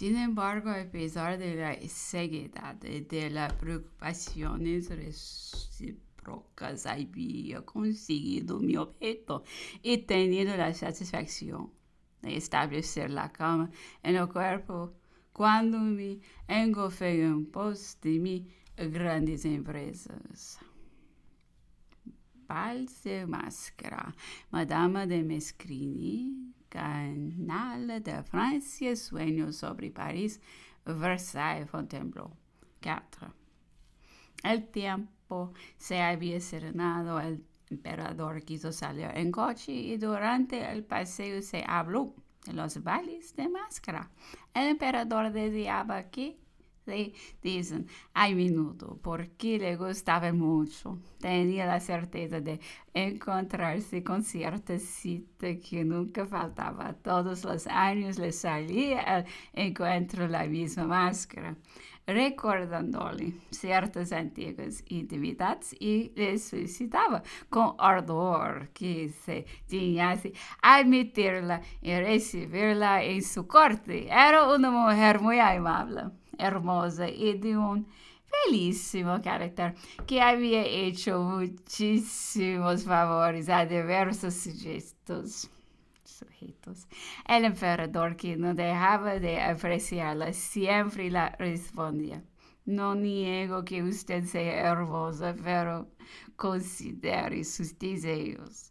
Sin embargo, a pesar de la y de las preocupaciones recíprocas, había conseguido mi objeto y tenido la satisfacción de establecer la cama en el cuerpo cuando me engolfé en pos de mis grandes empresas. Balse Máscara, Madama de Mescrini, canal de Francia, Sueño sobre París, Versailles, Fontainebleau. 4. El tiempo se había serenado, el emperador quiso salir en coche y durante el paseo se habló de los bailes de máscara. El emperador deseaba que Sí, dicen, ay menudo, porque le gustaba mucho. Tenía la certeza de encontrarse con cierta cita que nunca faltaba. Todos los años le salía al encuentro la misma máscara, recordándole ciertas antiguas intimidades y le solicitaba con ardor que se dignase admitirla y recibirla en su corte. Era una mujer muy amable hermosa e de um belíssimo caráter que havia hecho muitíssimos favores a diversos sujeitos. Sujetos. O imperador, que não deixava de apreciá-la, sempre lhe respondia. Não niego que você seja hermosa, pero considere seus desejos.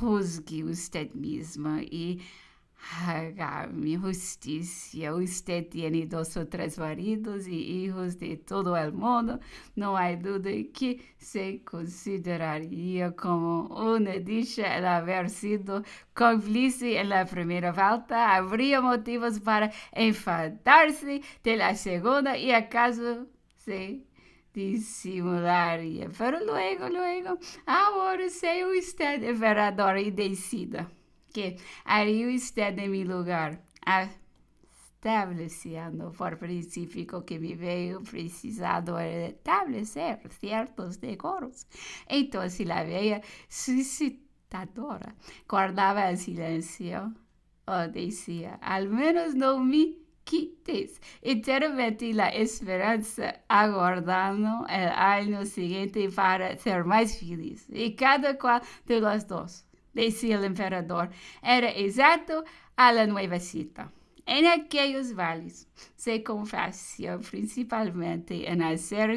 Juzgue usted mesma e mi justicia. Usted tiene dos o tres maridos y hijos de todo el mundo. No hay duda que se consideraría como una dicha el haber sido cómplice en la primera falta. Habría motivos para enfadarse de la segunda y acaso se disimularía. Pero luego, luego, ahora sea usted el verador y decida que Ariu está em meu lugar. Ah, estabelecendo por princípio que me veio precisado estabelecer certos decoros. Então, se a veia suscitadora guardava o silêncio, ou dizia, al menos não me quites, eternamente a esperança, aguardando o ano seguinte para ser mais feliz. E cada qual de los dois decía o emperador, era exato a la nueva cita. Em aqueles vales se confía principalmente em hacer,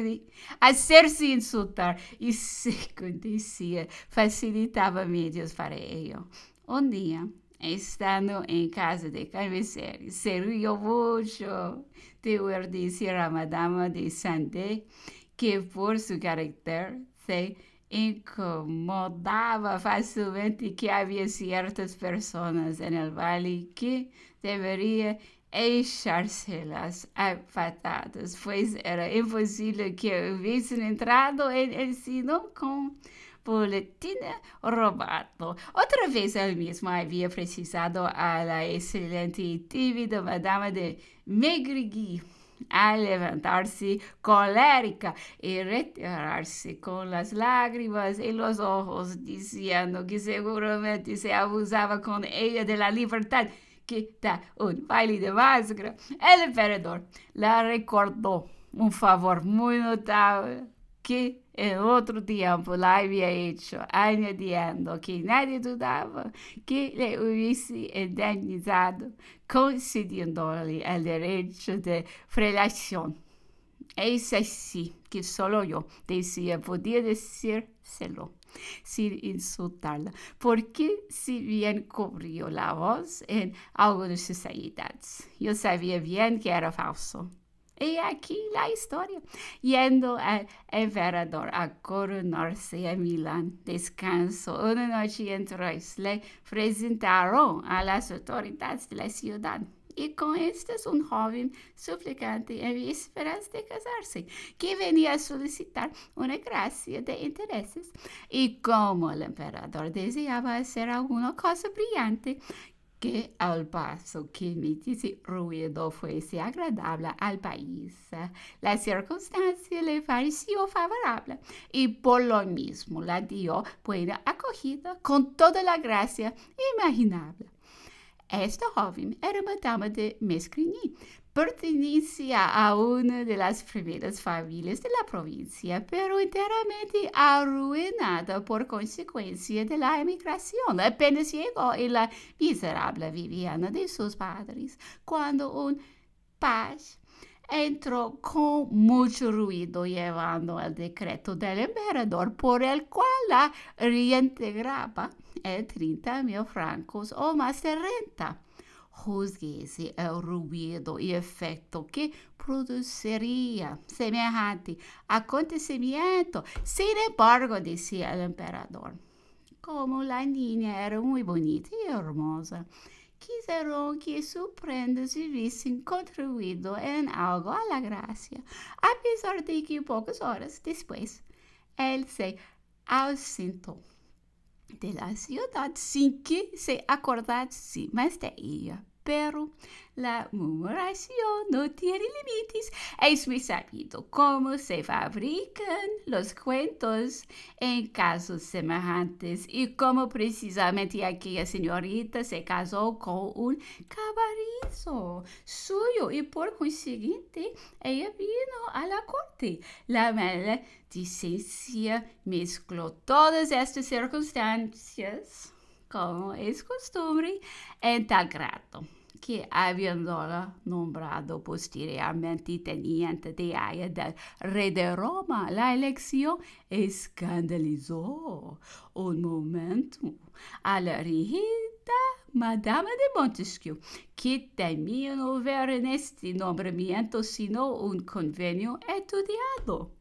hacerse insultar e se decía, facilitava medios para ello. Um dia, estando em casa de Carmeser, se rió mucho de ouvir dizer a Madama de Santé que por seu carácter se incomodava facilmente que havia certas pessoas no el vale que debería echárselas a patadas, pois era impossível que houvessem entrado em el com con boletín robado. Outra vez ele mesmo havia precisado a excelente e tímida Madame de Megrigui a levantarse colérica y retirarse con las lágrimas en los ojos, diciendo que seguramente se abusaba con ella de la libertad que da un baile de máscara. El emperador la recordó un favor muy notable que en otro tiempo la había hecho, añadiendo que nadie dudaba que le hubiese indemnizado, concediéndole el derecho de relación. Es así que solo yo decía podía decírselo sin insultarla, porque si bien cubrió la voz en algo de sus sociedades, yo sabía bien que era falso. Y aquí la historia. Yendo al emperador a coronarse a Milán, descanso una noche en Troyes, le presentaron a las autoridades de la ciudad. Y con es un joven suplicante en vísperas de casarse, que venía a solicitar una gracia de intereses. Y como el emperador deseaba hacer alguna cosa brillante, que al paso que emitiese ruido fuese agradable al país. La circunstancia le pareció favorable y por lo mismo la dio buena acogida con toda la gracia imaginable. Esta joven era madama de Mescrini, pertenece a una de las primeras familias de la provincia, pero enteramente arruinada por consecuencia de la emigración. Apenas llegó en la miserable Viviana de sus padres, cuando un paje entró con mucho ruido llevando el decreto del emperador por el cual la reintegraba en 30 mil francos o más de renta o ruído e efeito que produziria semelhante acontecimento. Sem embargo, dizia o imperador, como a niña era muito bonita e hermosa, quiseram que sua prenda se vissem contribuído em algo a graça. A apesar de que poucas horas depois ele se ausentou de la ciudad sin que se acordase más de ella pero la murmuración no tiene límites. Es muy sabido cómo se fabrican los cuentos en casos semejantes y cómo precisamente aquella señorita se casó con un cabarizo suyo y por consiguiente ella vino a la corte. La maledicencia mezcló todas estas circunstancias como es costumbre, en grado. que habiéndola nombrado posteriormente teniente de Haya del rey de Roma, la elección escandalizó un momento a la rígida Madame de Montesquieu, que temía no ver en este nombramiento sino un um convenio estudiado.